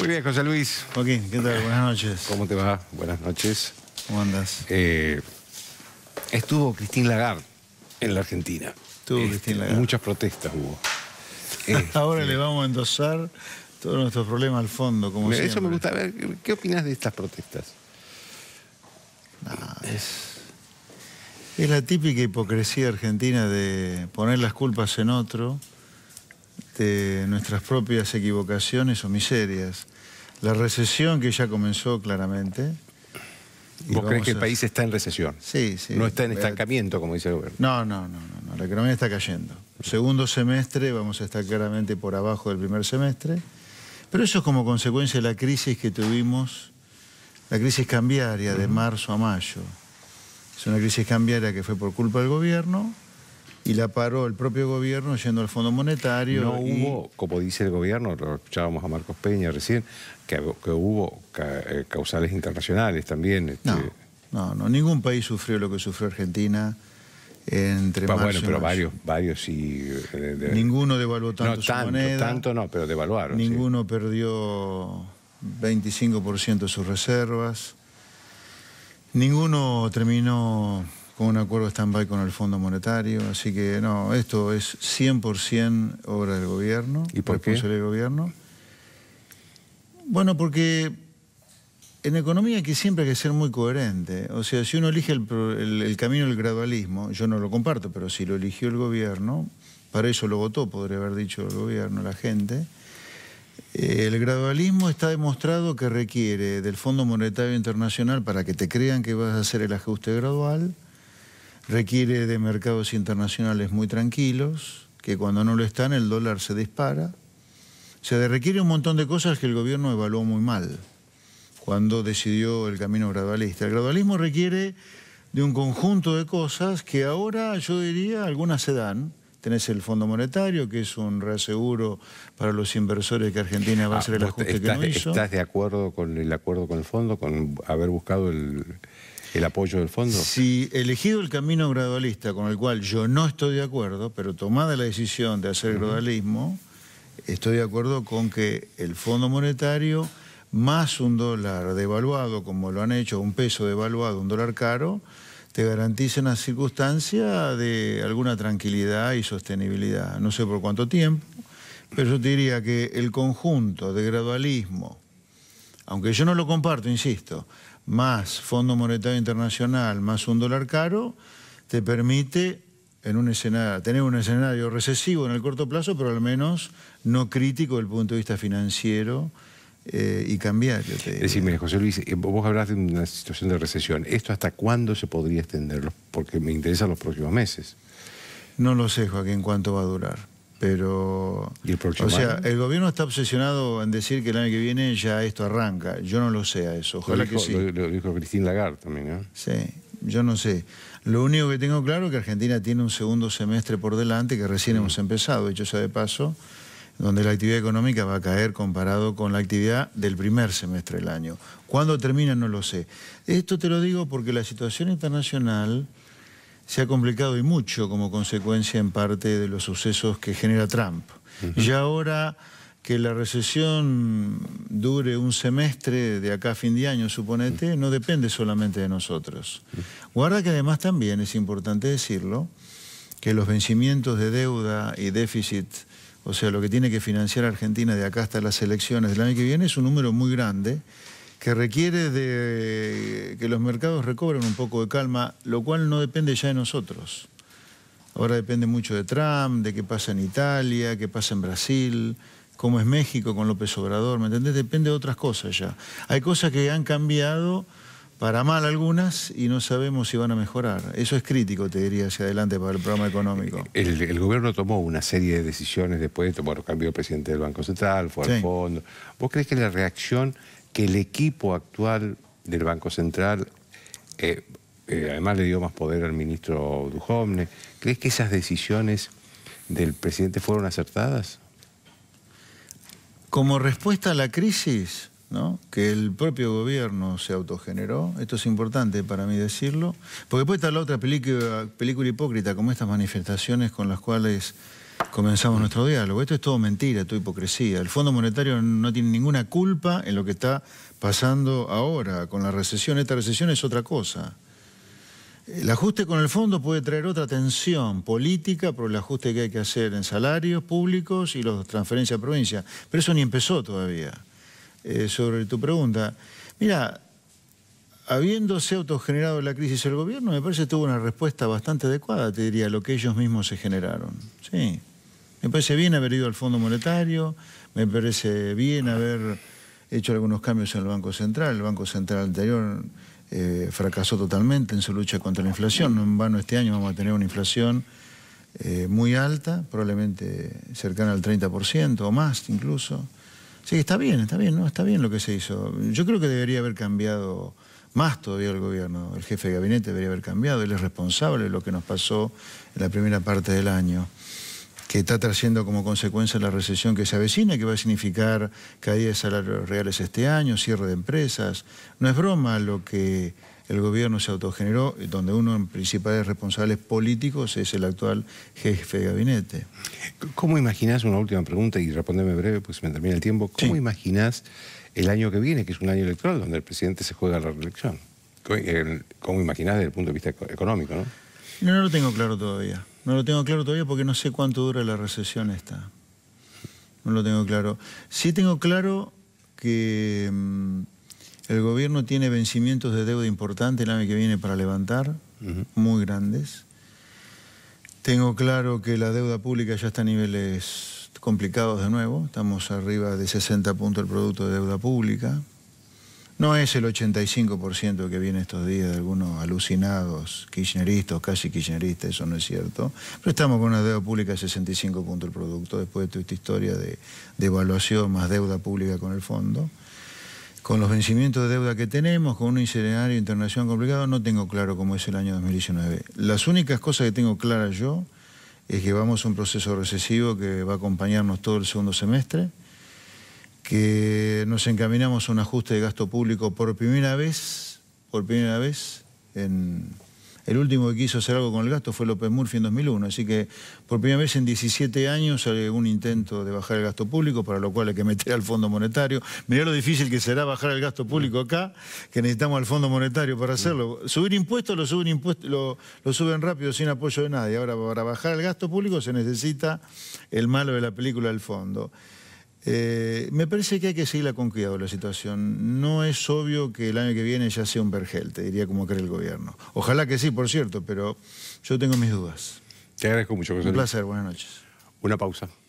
Muy bien, José Luis. Joaquín, ¿qué tal? Buenas noches. ¿Cómo te va? Buenas noches. ¿Cómo andas? Eh, estuvo Cristín Lagarde en la Argentina. Estuvo este, Cristín Lagarde. Muchas protestas hubo. Ahora le este, vamos a endosar todos nuestros problemas al fondo, como Eso me gusta. ver, ¿qué opinas de estas protestas? es la típica hipocresía argentina de poner las culpas en otro este, nuestras propias equivocaciones o miserias. La recesión que ya comenzó claramente. ¿Vos crees que el país está en recesión? Sí, sí. No está en estancamiento, como dice el gobierno. No, no, no, no, La economía está cayendo. Segundo semestre vamos a estar claramente por abajo del primer semestre. Pero eso es como consecuencia de la crisis que tuvimos, la crisis cambiaria de marzo a mayo. Es una crisis cambiaria que fue por culpa del gobierno, y la paró el propio gobierno yendo al Fondo Monetario. No hubo, como dice el gobierno, lo escuchábamos a Marcos Peña recién, que, hubo eh, causales internacionales también. Este, no, no, ningún país sufrió lo que sufrió Argentina entre Bueno, pero varios, varios sí. Eh, Ninguno devaluó tanto, su moneda. tanto no, pero devaluaron. Ninguno perdió 25% de sus reservas. Ninguno terminó con un acuerdo stand-by con el Fondo Monetario. Así que no, esto es 100% obra del gobierno. ¿Y por qué? gobierno. Bueno, porque en economía que siempre hay que ser muy coherente. ¿eh? O sea, si uno elige el, el camino del gradualismo, yo no lo comparto, pero si lo eligió el gobierno, para eso lo votó, podría haber dicho el gobierno, la gente. Eh, el gradualismo está demostrado que requiere del Fondo Monetario Internacional para que te crean que vas a hacer el ajuste gradual, requiere de mercados internacionales muy tranquilos, que cuando no lo están el dólar se dispara. Se requiere un montón de cosas que el gobierno evaluó muy mal cuando decidió el camino gradualista. El gradualismo requiere de un conjunto de cosas que ahora yo diría algunas se dan, tenés el Fondo Monetario, que es un reaseguro para los inversores que Argentina va a ah, hacer el ajuste que no hizo. ¿Estás de acuerdo con el acuerdo con el Fondo, con haber buscado el, el apoyo del fondo? Si elegido el camino gradualista, con el cual yo no estoy de acuerdo, pero tomada la decisión de hacer gradualismo, estoy de acuerdo con que el Fondo Monetario, más un dólar devaluado, como lo han hecho, un peso devaluado, un dólar caro, te garantice una circunstancia de alguna tranquilidad y sostenibilidad. No sé por cuánto tiempo, pero yo te diría que el conjunto de gradualismo, aunque yo no lo comparto, insisto, más Fondo Monetario Internacional, más un dólar caro, te permite en un escenario, tener un escenario recesivo en el corto plazo, pero al menos no crítico desde el punto de vista financiero eh, y cambiario. Decime, José Luis, eh, vos hablaste de una situación de recesión. ¿Esto hasta cuándo se podría extenderlo? Porque me interesan los próximos meses. No lo sé, Joaquín, cuánto va a durar. Pero, o sea, el gobierno está obsesionado en decir que el año que viene ya esto arranca. Yo no lo sé a eso, lo dijo, Cristín Lagarde también, Sí, yo no sé. Lo único que tengo claro es que Argentina tiene un segundo semestre por delante que recién hemos empezado, hecho sea de paso, donde la actividad económica va a caer comparado con la actividad del primer semestre del año. ¿Cuándo termina? No lo sé. Esto te lo digo porque la situación internacional se ha complicado y mucho como consecuencia en parte de los sucesos que genera Trump. Y ahora que la recesión dure un semestre de acá a fin de año, suponete, no depende solamente de nosotros. Guarda que además también es importante decirlo, que los vencimientos de deuda y déficit, o sea, lo que tiene que financiar Argentina de acá hasta las elecciones del año que viene, es un número muy grande que requiere de que los mercados recobren un poco de calma, lo cual no depende ya de nosotros. Ahora depende mucho de Trump, de qué pasa en Italia, qué pasa en Brasil, cómo es México con López Obrador, ¿me entendés? Depende de otras cosas ya. Hay cosas que han cambiado para mal algunas y no sabemos si van a mejorar. Eso es crítico, te diría, hacia adelante para el programa económico. El, gobierno tomó una serie de decisiones después de tomar el cambio de presidente del Banco Central, fue al fondo. ¿Vos crees que la reacción que el equipo actual del Banco Central, eh, eh, además le dio más poder al ministro Dujovne, ¿crees que esas decisiones del presidente fueron acertadas? Como respuesta a la crisis, ¿no? que el propio gobierno se autogeneró, esto es importante para mí decirlo, porque puede estar la otra película, película hipócrita, como estas manifestaciones con las cuales comenzamos nuestro diálogo. Esto es todo mentira, tu hipocresía. El Fondo Monetario no tiene ninguna culpa en lo que está pasando ahora con la recesión. Esta recesión es otra cosa. El ajuste con el fondo puede traer otra tensión política por el ajuste que hay que hacer en salarios públicos y los transferencias a provincia. Pero eso ni empezó todavía. Eh, sobre tu pregunta, mira, habiéndose autogenerado la crisis el gobierno, me parece que tuvo una respuesta bastante adecuada, te diría, a lo que ellos mismos se generaron. Sí. Me parece bien haber ido al Fondo Monetario, me parece bien haber hecho algunos cambios en el Banco Central. El Banco Central anterior eh, fracasó totalmente en su lucha contra la inflación. no En vano este año vamos a tener una inflación eh, muy alta, probablemente cercana al 30% o más incluso. Sí, está bien, está bien, ¿no? Está bien lo que se hizo. Yo creo que debería haber cambiado más todavía el gobierno. El jefe de gabinete debería haber cambiado. Él es responsable de lo que nos pasó en la primera parte del año que está trayendo como consecuencia la recesión que se avecina, que va a significar caída de salarios reales este año, cierre de empresas. No es broma lo que el gobierno se autogeneró, donde uno de los principales responsables políticos es el actual jefe de gabinete. ¿Cómo imaginás, una última pregunta y respondeme breve, pues me termina el tiempo, ¿cómo imaginás el año que viene, que es un año electoral, donde el presidente se juega la reelección? ¿Cómo eh, imaginás desde el punto de vista económico? ¿no? No, lo tengo claro todavía. No lo tengo claro todavía porque no sé cuánto dura la recesión esta. No lo tengo claro. Sí tengo claro que mm, el gobierno tiene vencimientos de deuda importantes el año que viene para levantar, muy grandes. Tengo claro que la deuda pública ya está a niveles complicados de nuevo. Estamos arriba de 60 puntos el producto de deuda pública. No es el 85% que viene estos días de algunos alucinados kirchneristas, casi kirchneristas, eso no es cierto. Pero estamos con una deuda pública de 65 puntos el producto, después de toda esta historia de, devaluación, evaluación más deuda pública con el fondo. Con los vencimientos de deuda que tenemos, con un escenario internacional complicado, no tengo claro cómo es el año 2019. Las únicas cosas que tengo claras yo es que vamos a un proceso recesivo que va a acompañarnos todo el segundo semestre que nos encaminamos a un ajuste de gasto público por primera vez, por primera vez en... El último que quiso hacer algo con el gasto fue López Murphy en 2001, así que por primera vez en 17 años hay un intento de bajar el gasto público, para lo cual hay que meter al Fondo Monetario. Mirá lo difícil que será bajar el gasto público acá, que necesitamos al Fondo Monetario para hacerlo. Subir impuestos lo suben, impuestos, lo, lo, suben rápido sin apoyo de nadie. Ahora, para bajar el gasto público se necesita el malo de la película del fondo. Eh, me parece que hay que seguirla con cuidado la situación. No es obvio que el año que viene ya sea un vergel, te diría como cree el gobierno. Ojalá que sí, por cierto, pero yo tengo mis dudas. Te agradezco mucho, José. Un placer, buenas noches. Una pausa.